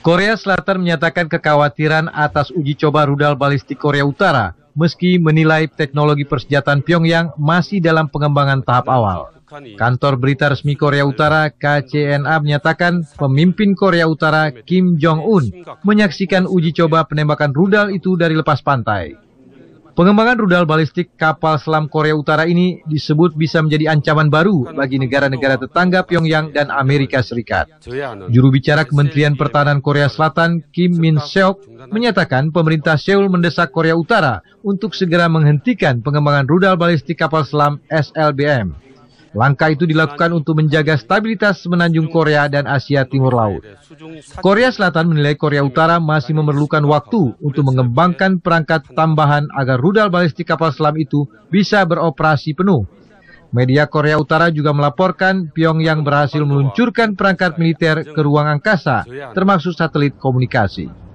Korea Selatan menyatakan kekhawatiran atas uji coba rudal balistik Korea Utara, meski menilai teknologi persenjataan Pyongyang masih dalam pengembangan tahap awal. Kantor berita resmi Korea Utara KCNA menyatakan pemimpin Korea Utara Kim Jong-un menyaksikan uji coba penembakan rudal itu dari lepas pantai. Pengembangan rudal balistik kapal selam Korea Utara ini disebut bisa menjadi ancaman baru bagi negara-negara tetangga Pyongyang dan Amerika Serikat. Juru bicara Kementerian Pertahanan Korea Selatan Kim Min Seok menyatakan pemerintah Seoul mendesak Korea Utara untuk segera menghentikan pengembangan rudal balistik kapal selam SLBM. Langkah itu dilakukan untuk menjaga stabilitas semenanjung Korea dan Asia Timur Laut. Korea Selatan menilai Korea Utara masih memerlukan waktu untuk mengembangkan perangkat tambahan agar rudal balistik kapal selam itu bisa beroperasi penuh. Media Korea Utara juga melaporkan Pyongyang berhasil meluncurkan perangkat militer ke ruang angkasa, termasuk satelit komunikasi.